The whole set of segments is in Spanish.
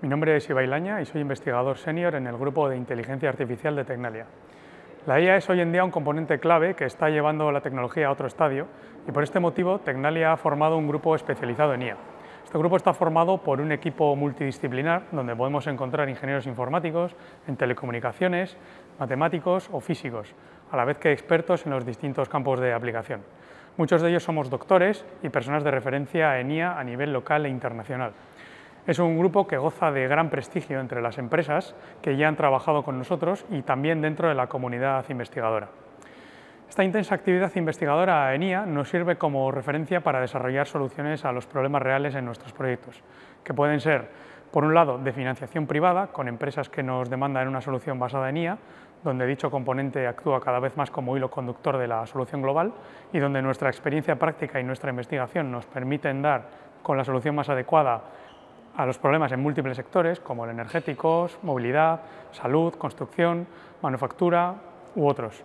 Mi nombre es Ibai Laña y soy investigador senior en el grupo de inteligencia artificial de Tecnalia. La IA es hoy en día un componente clave que está llevando la tecnología a otro estadio y por este motivo Tecnalia ha formado un grupo especializado en IA. Este grupo está formado por un equipo multidisciplinar donde podemos encontrar ingenieros informáticos, en telecomunicaciones, matemáticos o físicos, a la vez que expertos en los distintos campos de aplicación. Muchos de ellos somos doctores y personas de referencia en IA a nivel local e internacional. Es un grupo que goza de gran prestigio entre las empresas que ya han trabajado con nosotros y también dentro de la comunidad investigadora. Esta intensa actividad investigadora en IA nos sirve como referencia para desarrollar soluciones a los problemas reales en nuestros proyectos, que pueden ser, por un lado, de financiación privada, con empresas que nos demandan una solución basada en IA, donde dicho componente actúa cada vez más como hilo conductor de la solución global y donde nuestra experiencia práctica y nuestra investigación nos permiten dar con la solución más adecuada a los problemas en múltiples sectores como el energético, movilidad, salud, construcción, manufactura u otros.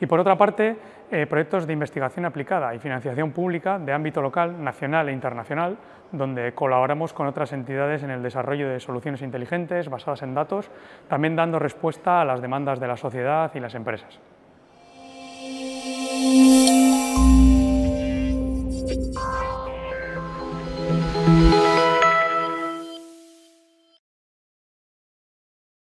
Y por otra parte, eh, proyectos de investigación aplicada y financiación pública de ámbito local, nacional e internacional, donde colaboramos con otras entidades en el desarrollo de soluciones inteligentes basadas en datos, también dando respuesta a las demandas de la sociedad y las empresas.